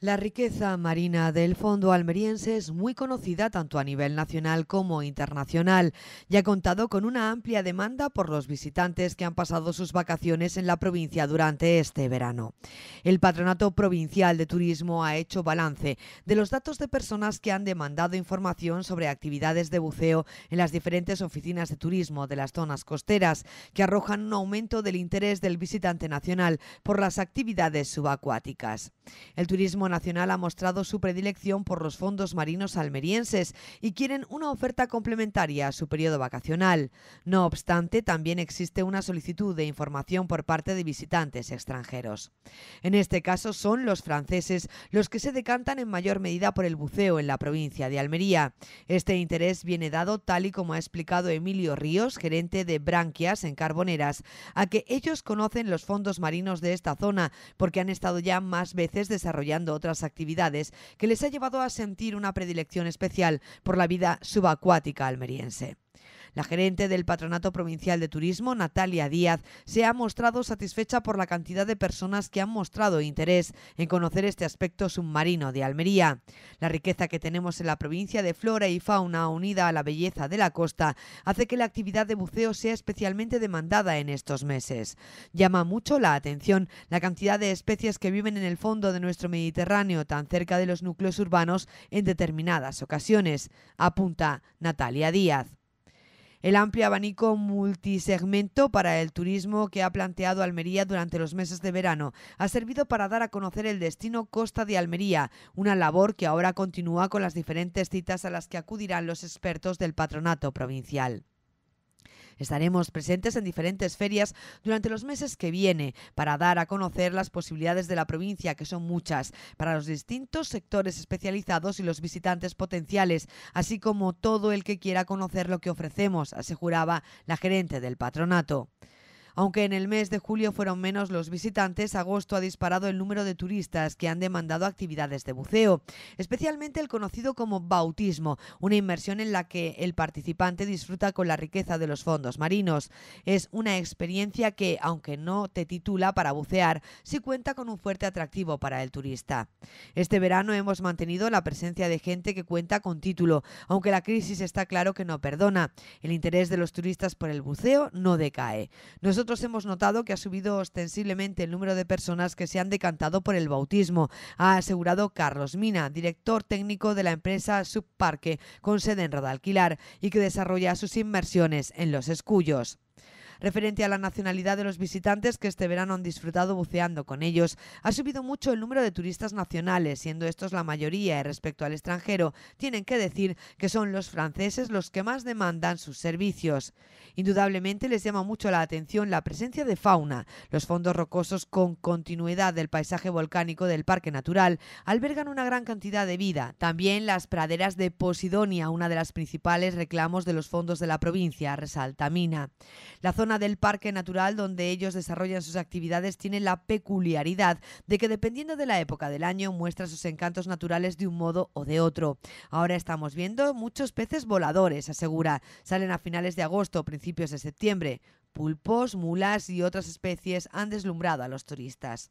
La riqueza marina del fondo almeriense es muy conocida tanto a nivel nacional como internacional y ha contado con una amplia demanda por los visitantes que han pasado sus vacaciones en la provincia durante este verano. El Patronato Provincial de Turismo ha hecho balance de los datos de personas que han demandado información sobre actividades de buceo en las diferentes oficinas de turismo de las zonas costeras, que arrojan un aumento del interés del visitante nacional por las actividades subacuáticas. El turismo Nacional ha mostrado su predilección por los fondos marinos almerienses y quieren una oferta complementaria a su periodo vacacional. No obstante, también existe una solicitud de información por parte de visitantes extranjeros. En este caso son los franceses los que se decantan en mayor medida por el buceo en la provincia de Almería. Este interés viene dado, tal y como ha explicado Emilio Ríos, gerente de Branquias en Carboneras, a que ellos conocen los fondos marinos de esta zona porque han estado ya más veces desarrollando otras actividades que les ha llevado a sentir una predilección especial por la vida subacuática almeriense. La gerente del Patronato Provincial de Turismo, Natalia Díaz, se ha mostrado satisfecha por la cantidad de personas que han mostrado interés en conocer este aspecto submarino de Almería. La riqueza que tenemos en la provincia de flora y fauna unida a la belleza de la costa hace que la actividad de buceo sea especialmente demandada en estos meses. Llama mucho la atención la cantidad de especies que viven en el fondo de nuestro Mediterráneo tan cerca de los núcleos urbanos en determinadas ocasiones, apunta Natalia Díaz. El amplio abanico multisegmento para el turismo que ha planteado Almería durante los meses de verano ha servido para dar a conocer el destino Costa de Almería, una labor que ahora continúa con las diferentes citas a las que acudirán los expertos del patronato provincial. Estaremos presentes en diferentes ferias durante los meses que viene para dar a conocer las posibilidades de la provincia, que son muchas, para los distintos sectores especializados y los visitantes potenciales, así como todo el que quiera conocer lo que ofrecemos, aseguraba la gerente del patronato. Aunque en el mes de julio fueron menos los visitantes, agosto ha disparado el número de turistas que han demandado actividades de buceo, especialmente el conocido como bautismo, una inmersión en la que el participante disfruta con la riqueza de los fondos marinos. Es una experiencia que, aunque no te titula para bucear, sí cuenta con un fuerte atractivo para el turista. Este verano hemos mantenido la presencia de gente que cuenta con título, aunque la crisis está claro que no perdona. El interés de los turistas por el buceo no decae. Nosotros nosotros hemos notado que ha subido ostensiblemente el número de personas que se han decantado por el bautismo, ha asegurado Carlos Mina, director técnico de la empresa Subparque, con sede en Rodalquilar, y que desarrolla sus inmersiones en los escullos referente a la nacionalidad de los visitantes que este verano han disfrutado buceando con ellos. Ha subido mucho el número de turistas nacionales, siendo estos la mayoría y respecto al extranjero, tienen que decir que son los franceses los que más demandan sus servicios. Indudablemente les llama mucho la atención la presencia de fauna. Los fondos rocosos con continuidad del paisaje volcánico del Parque Natural albergan una gran cantidad de vida. También las praderas de Posidonia, una de las principales reclamos de los fondos de la provincia, resalta Mina. La zona del parque natural donde ellos desarrollan sus actividades tiene la peculiaridad de que dependiendo de la época del año muestra sus encantos naturales de un modo o de otro. Ahora estamos viendo muchos peces voladores, asegura. Salen a finales de agosto o principios de septiembre. Pulpos, mulas y otras especies han deslumbrado a los turistas.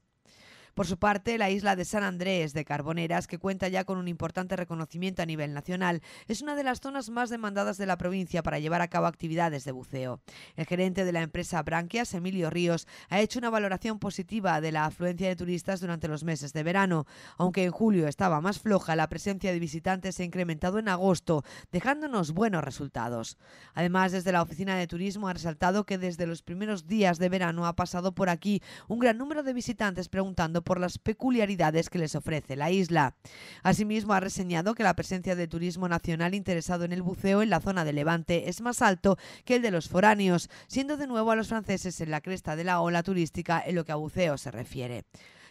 Por su parte, la isla de San Andrés de Carboneras, que cuenta ya con un importante reconocimiento a nivel nacional, es una de las zonas más demandadas de la provincia para llevar a cabo actividades de buceo. El gerente de la empresa Branquias, Emilio Ríos, ha hecho una valoración positiva de la afluencia de turistas durante los meses de verano. Aunque en julio estaba más floja, la presencia de visitantes se ha incrementado en agosto, dejándonos buenos resultados. Además, desde la Oficina de Turismo ha resaltado que desde los primeros días de verano ha pasado por aquí un gran número de visitantes preguntando por las peculiaridades que les ofrece la isla. Asimismo, ha reseñado que la presencia de turismo nacional interesado en el buceo en la zona de Levante es más alto que el de los foráneos, siendo de nuevo a los franceses en la cresta de la ola turística en lo que a buceo se refiere.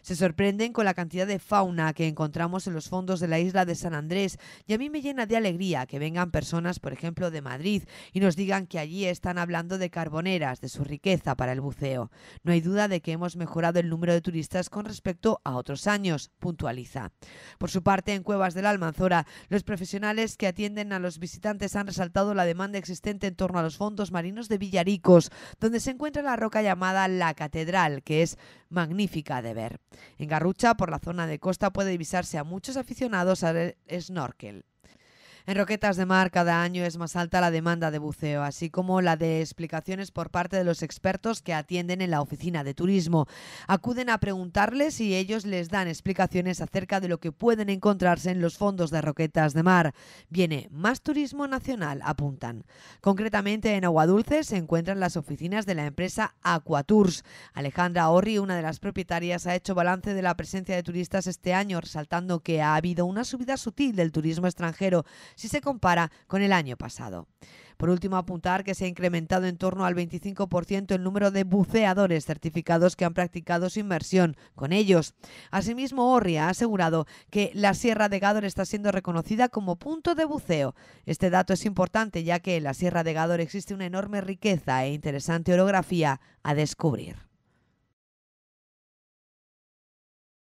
Se sorprenden con la cantidad de fauna que encontramos en los fondos de la isla de San Andrés y a mí me llena de alegría que vengan personas, por ejemplo, de Madrid y nos digan que allí están hablando de carboneras, de su riqueza para el buceo. No hay duda de que hemos mejorado el número de turistas con respecto a otros años, puntualiza. Por su parte, en Cuevas de la Almanzora, los profesionales que atienden a los visitantes han resaltado la demanda existente en torno a los fondos marinos de Villaricos, donde se encuentra la roca llamada La Catedral, que es magnífica de ver. En Garrucha, por la zona de costa, puede divisarse a muchos aficionados al e-, snorkel. En Roquetas de Mar cada año es más alta la demanda de buceo, así como la de explicaciones por parte de los expertos que atienden en la oficina de turismo. Acuden a preguntarles y ellos les dan explicaciones acerca de lo que pueden encontrarse en los fondos de Roquetas de Mar. Viene más turismo nacional, apuntan. Concretamente en agua dulce se encuentran las oficinas de la empresa Aquatours. Alejandra Orri, una de las propietarias, ha hecho balance de la presencia de turistas este año, resaltando que ha habido una subida sutil del turismo extranjero si se compara con el año pasado. Por último, apuntar que se ha incrementado en torno al 25% el número de buceadores certificados que han practicado su inmersión con ellos. Asimismo, Orria ha asegurado que la Sierra de Gádor está siendo reconocida como punto de buceo. Este dato es importante ya que en la Sierra de Gádor existe una enorme riqueza e interesante orografía a descubrir.